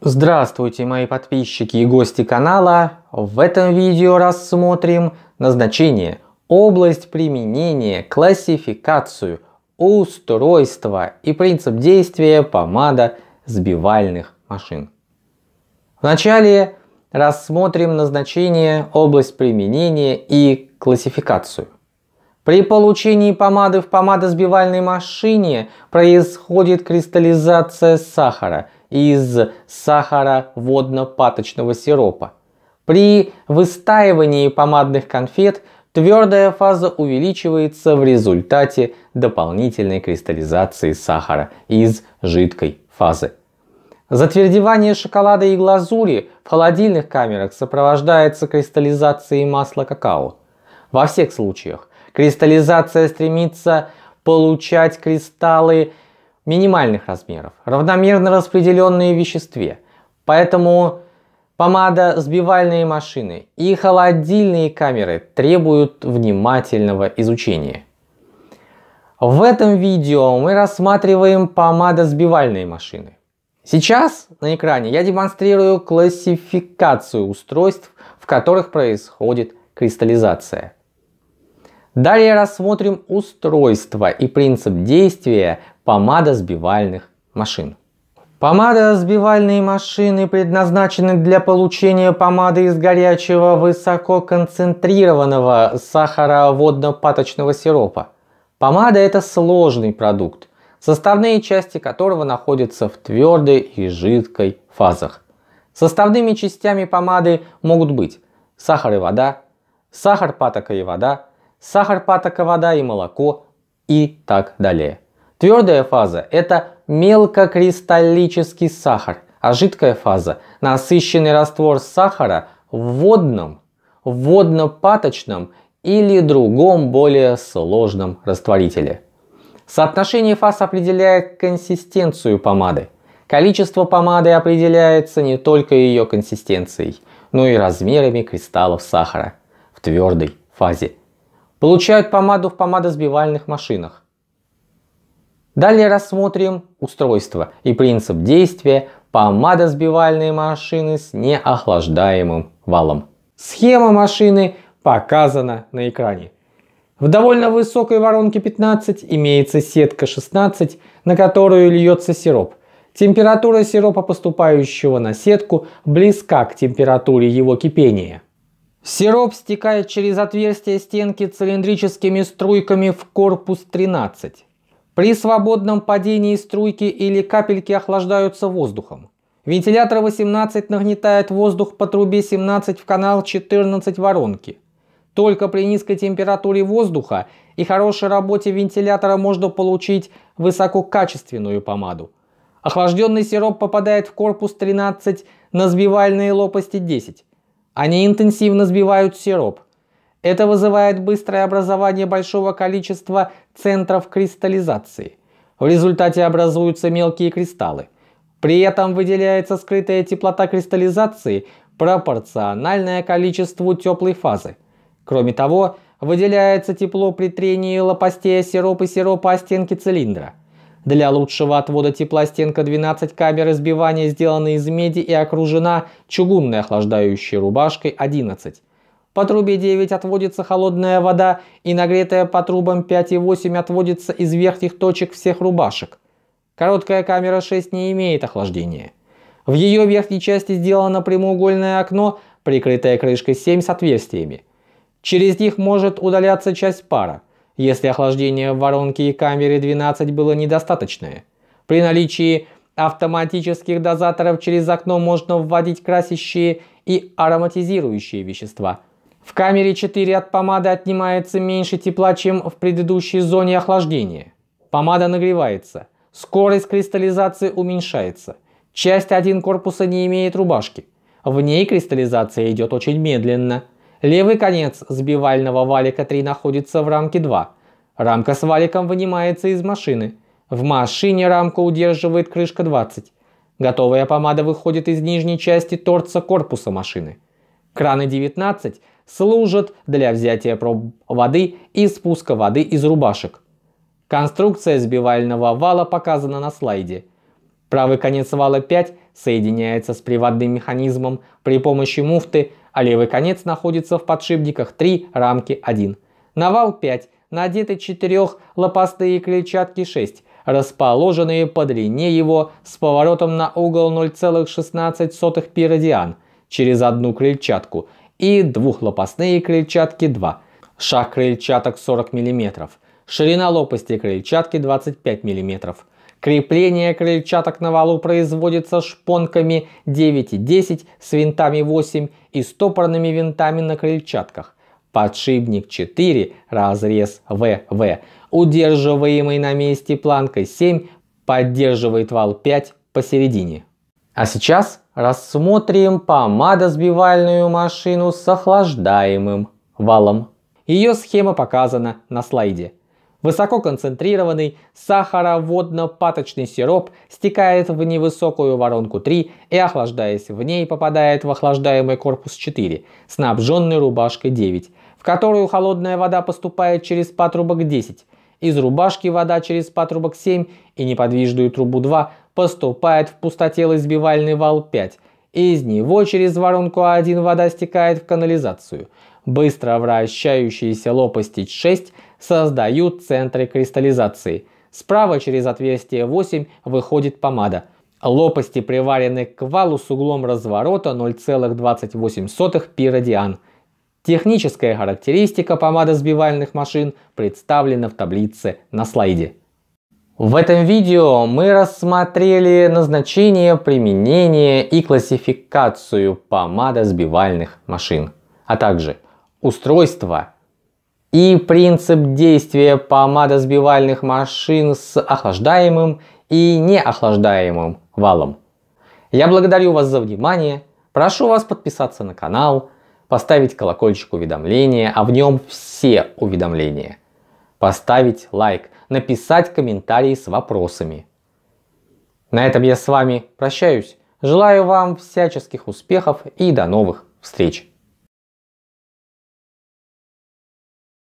Здравствуйте, мои подписчики и гости канала! В этом видео рассмотрим назначение, область применения, классификацию, устройство и принцип действия помада сбивальных машин. Вначале рассмотрим назначение, область применения и классификацию. При получении помады в помадосбивальной машине происходит кристаллизация сахара – из сахара водно-паточного сиропа. При выстаивании помадных конфет твердая фаза увеличивается в результате дополнительной кристаллизации сахара из жидкой фазы. Затвердевание шоколада и глазури в холодильных камерах сопровождается кристаллизацией масла какао. Во всех случаях кристаллизация стремится получать кристаллы минимальных размеров, равномерно распределенные в веществе. Поэтому помада, сбивальные машины и холодильные камеры требуют внимательного изучения. В этом видео мы рассматриваем помада, сбивальные машины. Сейчас на экране я демонстрирую классификацию устройств, в которых происходит кристаллизация. Далее рассмотрим устройство и принцип действия помада сбивальных машин. Помада Помадоразбивальные машины предназначены для получения помады из горячего высококонцентрированного сахароводно-паточного сиропа. Помада – это сложный продукт, составные части которого находятся в твердой и жидкой фазах. Составными частями помады могут быть сахар и вода, сахар, патока и вода, сахар, патока, вода и молоко и так далее. Твердая фаза – это мелкокристаллический сахар, а жидкая фаза – насыщенный раствор сахара в водном, водно-паточном или другом более сложном растворителе. Соотношение фаз определяет консистенцию помады. Количество помады определяется не только ее консистенцией, но и размерами кристаллов сахара в твердой фазе. Получают помаду в помадосбивальных машинах. Далее рассмотрим устройство и принцип действия помадо-сбивальной машины с неохлаждаемым валом. Схема машины показана на экране. В довольно высокой воронке 15 имеется сетка 16, на которую льется сироп. Температура сиропа, поступающего на сетку, близка к температуре его кипения. Сироп стекает через отверстие стенки цилиндрическими струйками в корпус 13. При свободном падении струйки или капельки охлаждаются воздухом. Вентилятор 18 нагнетает воздух по трубе 17 в канал 14 воронки. Только при низкой температуре воздуха и хорошей работе вентилятора можно получить высококачественную помаду. Охлажденный сироп попадает в корпус 13 на сбивальные лопасти 10. Они интенсивно сбивают сироп. Это вызывает быстрое образование большого количества центров кристаллизации. В результате образуются мелкие кристаллы. При этом выделяется скрытая теплота кристаллизации, пропорциональное количеству теплой фазы. Кроме того, выделяется тепло при трении лопастей сиропа сиропа о стенке цилиндра. Для лучшего отвода тепла стенка 12 камер избивания сделана из меди и окружена чугунной охлаждающей рубашкой 11 по трубе 9 отводится холодная вода и нагретая по трубам 5 и 8 отводится из верхних точек всех рубашек. Короткая камера 6 не имеет охлаждения. В ее верхней части сделано прямоугольное окно, прикрытое крышкой 7 с отверстиями. Через них может удаляться часть пара, если охлаждение в воронке и камере 12 было недостаточное. При наличии автоматических дозаторов через окно можно вводить красящие и ароматизирующие вещества – в камере 4 от помады отнимается меньше тепла, чем в предыдущей зоне охлаждения. Помада нагревается. Скорость кристаллизации уменьшается. Часть 1 корпуса не имеет рубашки. В ней кристаллизация идет очень медленно. Левый конец сбивального валика 3 находится в рамке 2. Рамка с валиком вынимается из машины. В машине рамку удерживает крышка 20. Готовая помада выходит из нижней части торца корпуса машины. Краны 19 служат для взятия проб воды и спуска воды из рубашек. Конструкция сбивального вала показана на слайде. Правый конец вала 5 соединяется с приводным механизмом при помощи муфты, а левый конец находится в подшипниках 3 рамки 1. На вал 5 надеты 4 лопастые клетчатки 6, расположенные по длине его с поворотом на угол 0,16 пи радиан – через одну крыльчатку и двухлопастные крыльчатки 2. Шаг крыльчаток 40 мм. Ширина лопасти крыльчатки 25 мм. Крепление крыльчаток на валу производится шпонками 9 и 10 с винтами 8 и стопорными винтами на крыльчатках. Подшипник 4, разрез ВВ, удерживаемый на месте планкой 7, поддерживает вал 5 посередине. А сейчас Рассмотрим помадосбивальную машину с охлаждаемым валом. Ее схема показана на слайде. Высококонцентрированный сахароводно-паточный сироп стекает в невысокую воронку 3 и, охлаждаясь в ней, попадает в охлаждаемый корпус 4, снабженный рубашкой 9, в которую холодная вода поступает через патрубок 10. Из рубашки вода через патрубок 7 и неподвижную трубу 2 поступает в пустотелый сбивальный вал 5, из него через воронку 1 вода стекает в канализацию. Быстро вращающиеся лопасти 6 создают центры кристаллизации. Справа через отверстие 8 выходит помада. Лопасти приварены к валу с углом разворота 0,28 пиродиан. Техническая характеристика помада сбивальных машин представлена в таблице на слайде. В этом видео мы рассмотрели назначение, применение и классификацию помадосбивальных машин, а также устройство и принцип действия помадосбивальных машин с охлаждаемым и неохлаждаемым валом. Я благодарю вас за внимание, прошу вас подписаться на канал, поставить колокольчик уведомления, а в нем все уведомления, поставить лайк – написать комментарии с вопросами. На этом я с вами прощаюсь. Желаю вам всяческих успехов и до новых встреч!